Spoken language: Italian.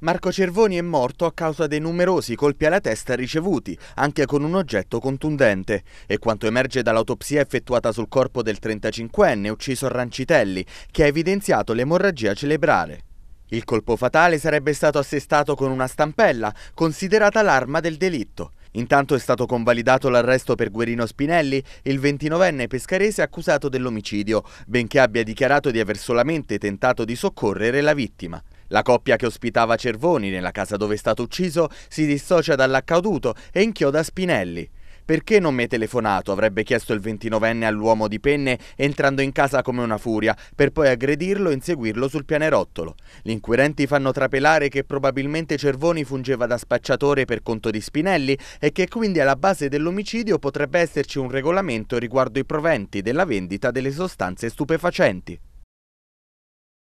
Marco Cervoni è morto a causa dei numerosi colpi alla testa ricevuti, anche con un oggetto contundente. E quanto emerge dall'autopsia effettuata sul corpo del 35enne ucciso a Rancitelli, che ha evidenziato l'emorragia cerebrale. Il colpo fatale sarebbe stato assestato con una stampella, considerata l'arma del delitto. Intanto è stato convalidato l'arresto per Guerino Spinelli, il 29enne pescarese accusato dell'omicidio, benché abbia dichiarato di aver solamente tentato di soccorrere la vittima. La coppia che ospitava Cervoni nella casa dove è stato ucciso si dissocia dall'accaduto e inchioda Spinelli. Perché non mi hai telefonato? avrebbe chiesto il 29enne all'uomo di penne entrando in casa come una furia, per poi aggredirlo e inseguirlo sul pianerottolo. Gli inquirenti fanno trapelare che probabilmente Cervoni fungeva da spacciatore per conto di Spinelli e che quindi alla base dell'omicidio potrebbe esserci un regolamento riguardo i proventi della vendita delle sostanze stupefacenti.